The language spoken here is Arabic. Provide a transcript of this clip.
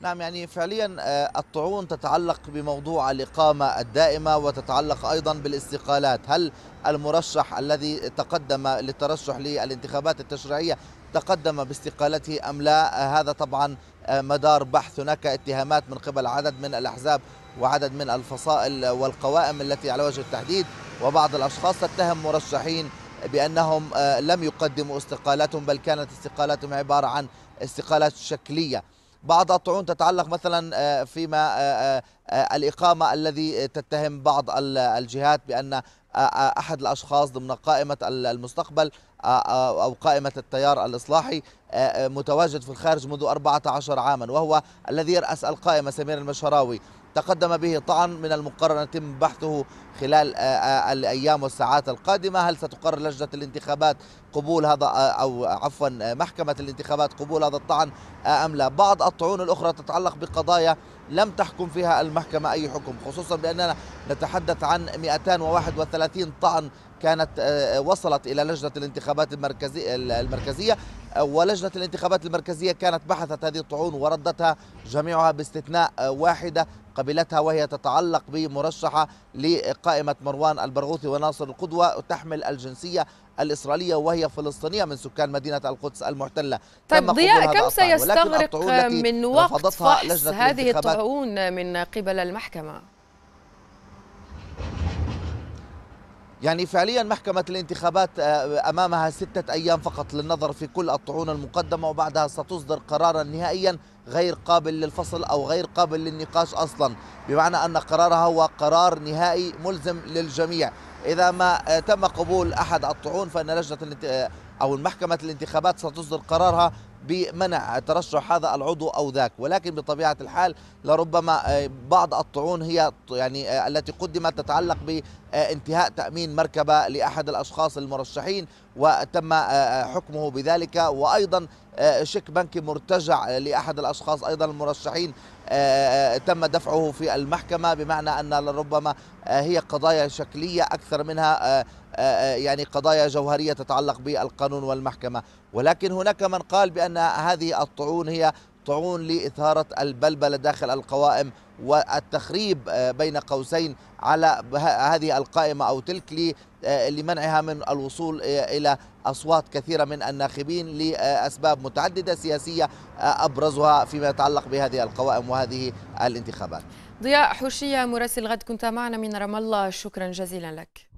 نعم يعني فعليا آه، الطعون تتعلق بموضوع الإقامة الدائمة وتتعلق أيضا بالاستقالات هل المرشح الذي تقدم للترشح للانتخابات التشريعية تقدم باستقالته أم لا آه، هذا طبعا آه، مدار بحث هناك اتهامات من قبل عدد من الأحزاب وعدد من الفصائل والقوائم التي على وجه التحديد وبعض الأشخاص تتهم مرشحين بأنهم لم يقدموا استقالاتهم بل كانت استقالاتهم عبارة عن استقالات شكلية بعض الطعون تتعلق مثلا آه، فيما آه، آه، الإقامة الذي تتهم بعض الجهات بأن أحد الأشخاص ضمن قائمة المستقبل أو قائمة التيار الإصلاحي متواجد في الخارج منذ 14 عاما وهو الذي يرأس القائمة سمير المشهراوي تقدم به طعن من المقرر أن يتم بحثه خلال آه، آه، الأيام والساعات القادمة هل ستقرر لجنة الانتخابات قبول هذا آه، أو عفوا محكمة الانتخابات قبول هذا الطعن أم لا بعض الطعون الأخرى تتعلق بقضايا لم تحكم فيها المحكمة أي حكم خصوصا بأننا نتحدث عن 231 طعن كانت آه، آه، وصلت الى لجنه الانتخابات المركزيه المركزيه ولجنه الانتخابات المركزيه كانت بحثت هذه الطعون وردتها جميعها باستثناء آه، واحده قبلتها وهي تتعلق بمرشحه لقائمه مروان البرغوثي وناصر القدوه تحمل الجنسيه الإسرائيلية وهي فلسطينية من سكان مدينة القدس المحتلة طيب ضياء كم سيستغرق من وقت فحص هذه الطعون من قبل المحكمة؟ يعني فعليا محكمة الانتخابات آه، أمامها ستة أيام فقط للنظر في كل الطعون المقدمة وبعدها ستصدر قرارا نهائيا غير قابل للفصل أو غير قابل للنقاش أصلا بمعنى أن قرارها هو قرار نهائي ملزم للجميع إذا ما آه، تم قبول أحد الطعون فإن لجنة أو المحكمه الانتخابات ستصدر قرارها بمنع ترشح هذا العضو او ذاك ولكن بطبيعه الحال لربما آه، بعض الطعون هي يعني آه، التي قدمت تتعلق بانتهاء تامين مركبه لاحد الاشخاص المرشحين وتم آه، حكمه بذلك وايضا شك بنكي مرتجع لاحد الاشخاص ايضا المرشحين تم دفعه في المحكمه بمعنى ان لربما هي قضايا شكليه اكثر منها يعني قضايا جوهريه تتعلق بالقانون القانون والمحكمة ولكن هناك من قال بأن هذه الطعون هي طعون لإثارة البلبلة داخل القوائم والتخريب آه، بين قوسين على هذه القائمة أو تلك آه، لمنعها من الوصول آه، إلى أصوات كثيرة من الناخبين لأسباب متعددة سياسية أبرزها فيما يتعلق بهذه القوائم وهذه الانتخابات ضياء حوشية مراسل غد كنت معنا من رام الله شكرا جزيلا لك